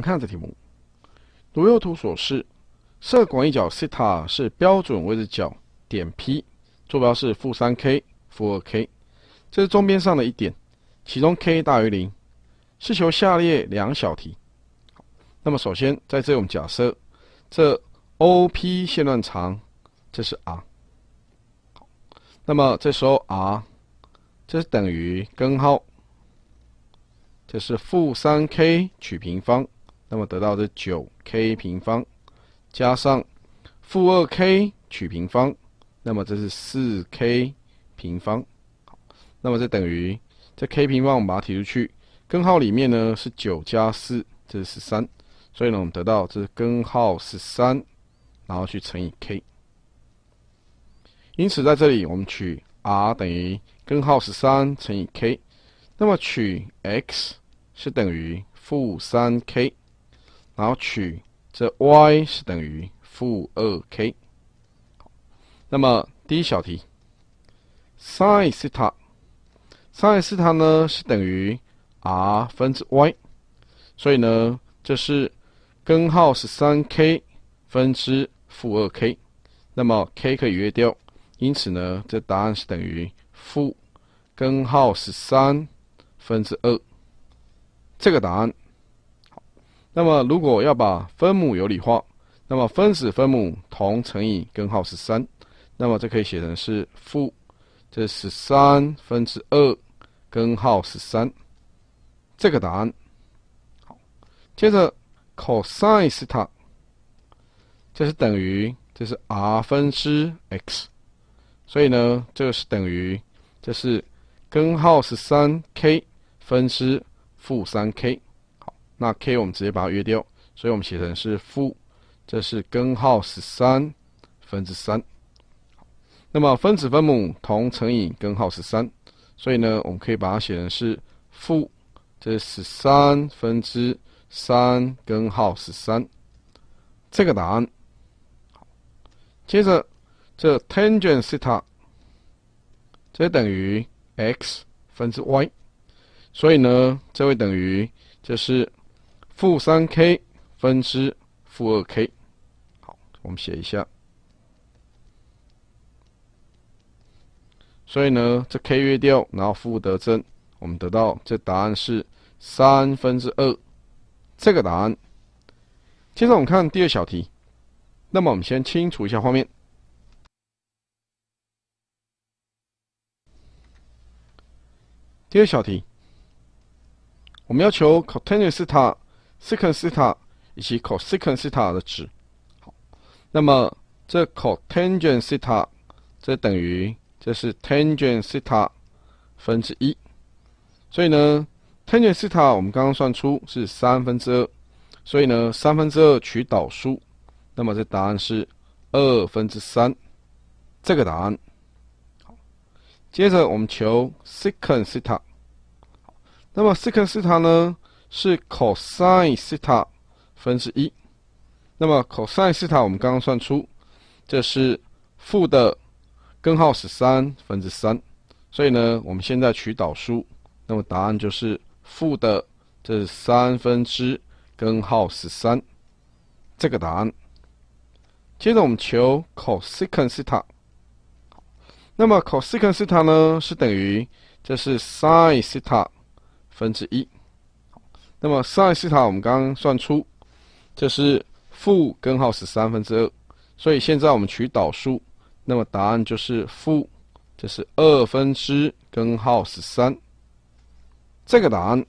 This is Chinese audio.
看这题目，如右图所示，设广义角西塔是标准位置角，点 P 坐标是负三 k，负二 k，这是中边上的一点，其中 k 大于零，是求下列两小题。那么首先在这我们假设这 OP 线段长，这是 r，那么这时候 r 这是等于根号，这是负三 k 取平方。那么得到这九 k 平方加上负二 k 取平方，那么这是四 k 平方。那么这等于这 k 平方我们把它提出去，根号里面呢是九加四，这是十三，所以呢我们得到这是根号十三，然后去乘以 k。因此在这里我们取 r 等于根号十三乘以 k，那么取 x 是等于负三 k。然后取这 y 是等于负二 k，那么第一小题，sin 西塔，sin 西塔呢是等于 r 分之 y，所以呢这是根号十三 k 分之负二 k，那么 k 可以约掉，因此呢这答案是等于负根号十三分之二，这个答案。那么，如果要把分母有理化，那么分子分母同乘以根号是三，那么这可以写成是负这是三分之二根号是三，这个答案好。接着 cosine 塔，这是等于这是 r 分之 x，所以呢，这个是等于这是根号是三 k 分之负三 k。那 k 我们直接把它约掉，所以我们写成是负，这是根号十三分之三。那么分子分母同乘以根号十三，所以呢，我们可以把它写成是负，这是十三分之三根号十三，这个答案。接着这 tangent 西塔，这等于 x 分之 y，所以呢，这会等于这是。负三 k 分之负二 k，好，我们写一下。所以呢，这 k 约掉，然后负得正，我们得到这答案是三分之二，这个答案。接着我们看第二小题，那么我们先清除一下画面。第二小题，我们要求 cotan 是它。secant 西塔以及 c o s e c a n t 西塔的值，好，那么这 cotangent 西塔，这等于这是 tangent 西塔分之一，所以呢，tangent 西塔我们刚刚算出是三分之二，所以呢三分之二取导数，那么这答案是二分之三，这个答案。接着我们求 secant 西塔，那么 secant 西塔呢？是 cosine 西塔分之一，那么 cosine 西塔我们刚刚算出，这是负的根号十三分之三，所以呢，我们现在取导数，那么答案就是负的这三分之根号十三，这个答案。接着我们求 c o s a n e 西塔，那么 c o s a n e 西塔呢是等于这是 sine 西塔分之一。那么上一西塔我们刚刚算出，这是负根号十三分之二，所以现在我们取导数，那么答案就是负，这是二分之根号十三，这个答案。